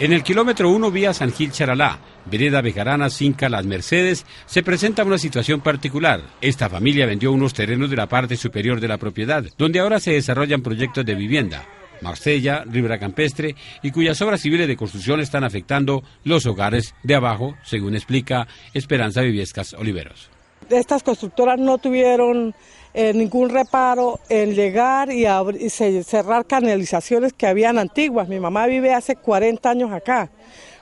En el kilómetro 1 vía San Gil Charalá, vereda Bejarana, Cinca, Las Mercedes, se presenta una situación particular. Esta familia vendió unos terrenos de la parte superior de la propiedad, donde ahora se desarrollan proyectos de vivienda. Marsella, Ribera Campestre y cuyas obras civiles de construcción están afectando los hogares de abajo, según explica Esperanza Viviescas Oliveros estas constructoras no tuvieron eh, ningún reparo en llegar y, cerrar canalizaciones que habían antiguas. Mi mamá vive hace 40 años acá,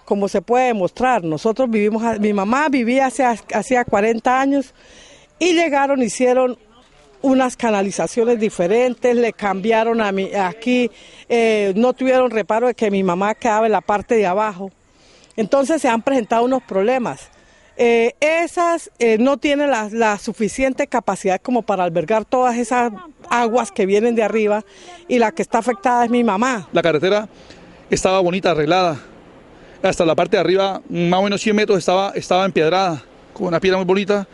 como se puede demostrar. Nosotros vivimos, mi mamá vivía hace, hacía 40 años y llegaron, hicieron unas canalizaciones diferentes, le cambiaron a mi, aquí, eh, no tuvieron reparo de que mi mamá quedaba en la parte de abajo. Entonces se han presentado unos problemas. Eh, esas eh, no tienen la, suficiente capacidad como para albergar todas esas aguas que vienen de arriba y la que está afectada es mi mamá. La carretera estaba bonita, arreglada. Hasta la parte de arriba, más o menos 100 metros, estaba, estaba empedrada, con una piedra muy bonita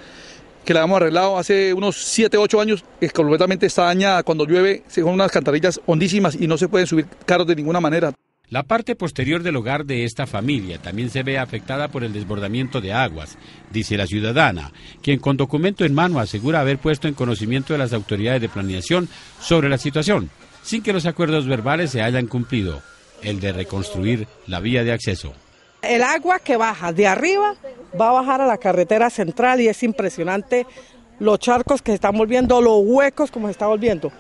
que la hemos arreglado hace unos 7, 8 años, es completamente está dañada. Cuando llueve, se son unas cantarillas hondísimas y no se pueden subir caros de ninguna manera. La parte posterior del hogar de esta familia también se ve afectada por el desbordamiento de aguas, dice la ciudadana, quien con documento en mano asegura haber puesto en conocimiento de las autoridades de planeación sobre la situación, sin que los acuerdos verbales se hayan cumplido, el de reconstruir la vía de acceso. El agua que baja de arriba va a bajar a la carretera central y es impresionante los charcos que se están volviendo, los huecos como se está volviendo.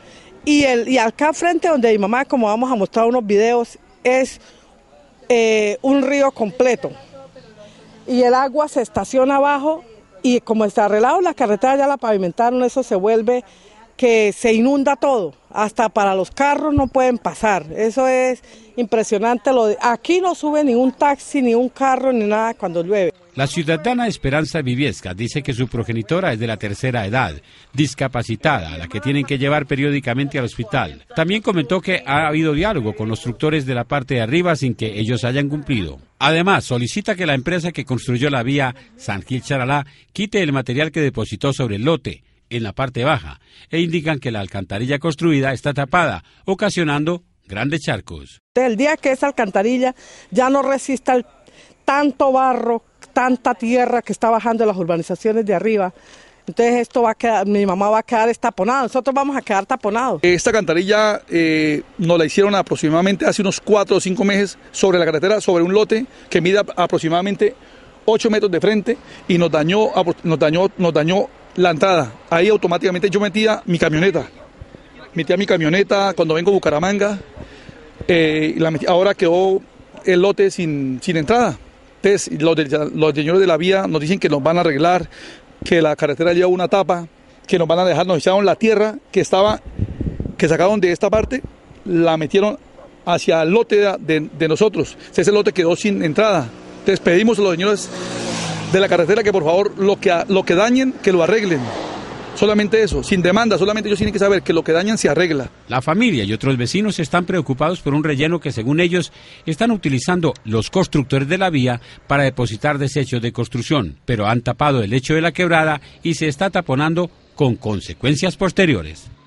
Y, el, y acá frente donde mi mamá, como vamos a mostrar unos videos, es eh, un río completo y el agua se estaciona abajo y como está arreglado la carretera ya la pavimentaron, eso se vuelve que se inunda todo, hasta para los carros no pueden pasar. Eso es impresionante. Lo aquí no sube ni un taxi, ni un carro, ni nada cuando llueve. La ciudadana Esperanza Viviesca dice que su progenitora es de la tercera edad, discapacitada, a la que tienen que llevar periódicamente al hospital. También comentó que ha habido diálogo con los constructores de la parte de arriba sin que ellos hayan cumplido. Además, solicita que la empresa que construyó la vía San Gil Charalá quite el material que depositó sobre el lote en la parte baja e indican que la alcantarilla construida está tapada, ocasionando grandes charcos. El día que esa alcantarilla ya no resista tanto barro, tanta tierra que está bajando las urbanizaciones de arriba, entonces esto va a quedar, mi mamá va a quedar estaponada, nosotros vamos a quedar taponados. Esta alcantarilla eh, nos la hicieron aproximadamente hace unos cuatro o cinco meses sobre la carretera, sobre un lote que mide aproximadamente 8 metros de frente y nos dañó, nos dañó, nos dañó la entrada. Ahí automáticamente yo metía mi camioneta. Metía mi camioneta cuando vengo a Bucaramanga. Eh, ahora quedó el lote sin, entrada. Entonces, los, los señores de la vía nos dicen que nos van a arreglar, que la carretera lleva una tapa, que nos van a dejar, nos echaron la tierra que estaba, que sacaron de esta parte, la metieron hacia el lote de, nosotros. ese lote quedó sin entrada. Entonces pedimos a los señores de la carretera que por favor lo que, lo que dañen, que lo arreglen. Solamente eso, sin demanda, solamente ellos tienen que saber que lo que dañan se arregla. La familia y otros vecinos están preocupados por un relleno que según ellos están utilizando los constructores de la vía para depositar desechos de construcción, pero han tapado el hecho de la quebrada y se está taponando con consecuencias posteriores.